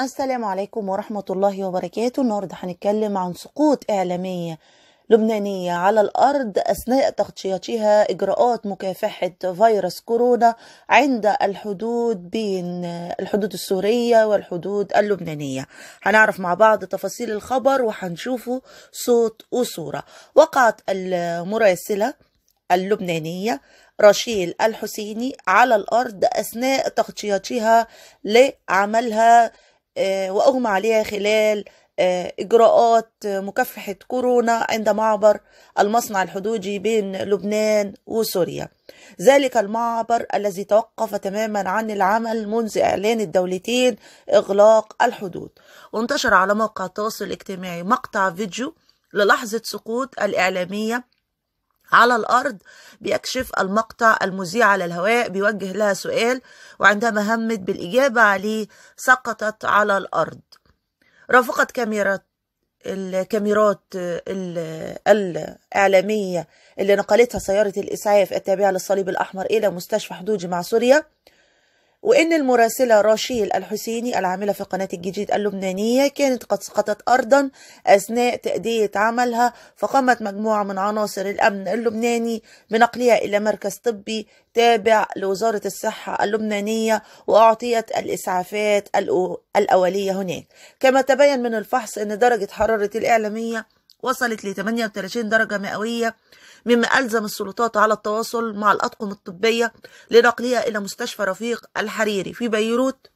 السلام عليكم ورحمة الله وبركاته النهاردة هنتكلم عن سقوط إعلامية لبنانية على الأرض أثناء تغطيتها إجراءات مكافحة فيروس كورونا عند الحدود بين الحدود السورية والحدود اللبنانية هنعرف مع بعض تفاصيل الخبر وهنشوفه صوت وصورة وقعت المراسلة اللبنانية رشيل الحسيني على الأرض أثناء تغطيتها لعملها آه، وأغمى عليها خلال آه، إجراءات مكافحة كورونا عند معبر المصنع الحدودي بين لبنان وسوريا ذلك المعبر الذي توقف تماما عن العمل منذ إعلان الدولتين إغلاق الحدود وانتشر على موقع التواصل الاجتماعي مقطع فيديو للحظة سقوط الإعلامية على الأرض بيكشف المقطع المذيع على الهواء بيوجه لها سؤال وعندما همت بالإجابة عليه سقطت على الأرض رافقت كاميرا الكاميرات الإعلامية اللي نقلتها سيارة الإسعاف التابعة للصليب الأحمر إلى مستشفى حدودي مع سوريا وإن المراسلة راشيل الحسيني العاملة في قناة الجديد اللبنانية كانت قد سقطت أرضا أثناء تأدية عملها فقامت مجموعة من عناصر الأمن اللبناني بنقلها إلى مركز طبي تابع لوزارة الصحة اللبنانية وأعطيت الإسعافات الأولية هناك كما تبين من الفحص أن درجة حرارة الإعلامية وصلت ل 38 درجة مئوية مما ألزم السلطات على التواصل مع الأطقم الطبية لنقلها إلى مستشفى رفيق الحريري في بيروت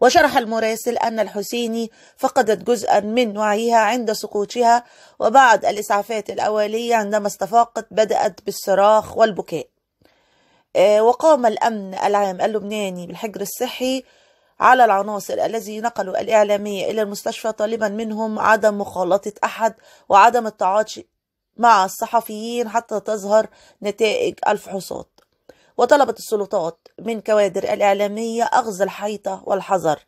وشرح المراسل أن الحسيني فقدت جزءا من وعيها عند سقوطها وبعد الإسعافات الأولية عندما استفاقت بدأت بالصراخ والبكاء آه، وقام الأمن العام اللبناني بالحجر الصحي على العناصر الذي نقلوا الإعلامية إلى المستشفى طالبا منهم عدم مخالطة أحد وعدم التعاطي مع الصحفيين حتى تظهر نتائج الفحوصات وطلبت السلطات من كوادر الإعلامية أخذ الحيطة والحذر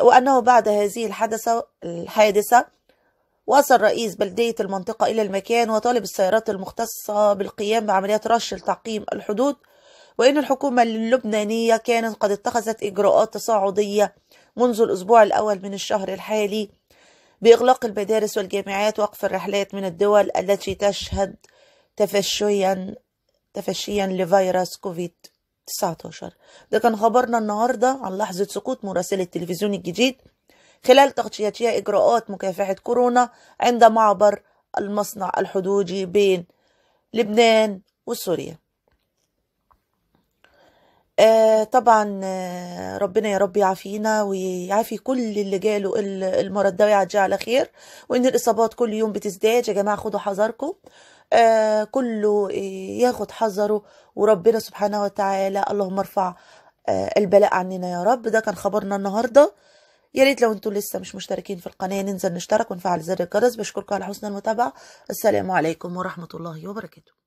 وأنه بعد هذه الحادثة الحادثة وصل رئيس بلدية المنطقة إلى المكان وطالب السيارات المختصة بالقيام بعمليات رش لتعقيم الحدود وإن الحكومة اللبنانية كانت قد اتخذت إجراءات تصاعدية منذ الأسبوع الأول من الشهر الحالي بإغلاق المدارس والجامعات وقف الرحلات من الدول التي تشهد تفشيا تفشيا لفيروس كوفيد 19 ده كان خبرنا النهارده عن لحظة سقوط مراسلة التلفزيون الجديد خلال تغطيتها إجراءات مكافحة كورونا عند معبر المصنع الحدودي بين لبنان وسوريا آه، طبعا آه، ربنا يا رب يعافينا ويعافي كل اللي جاله المرض ده ويعديه على خير وان الاصابات كل يوم بتزداد يا جماعه خدوا حذركم آه، كله ياخد حذره وربنا سبحانه وتعالى اللهم ارفع البلاء عننا يا رب ده كان خبرنا النهارده يا ريت لو انتم لسه مش مشتركين في القناه ننزل نشترك ونفعل زر الجرس بشكركم على حسن المتابعه السلام عليكم ورحمه الله وبركاته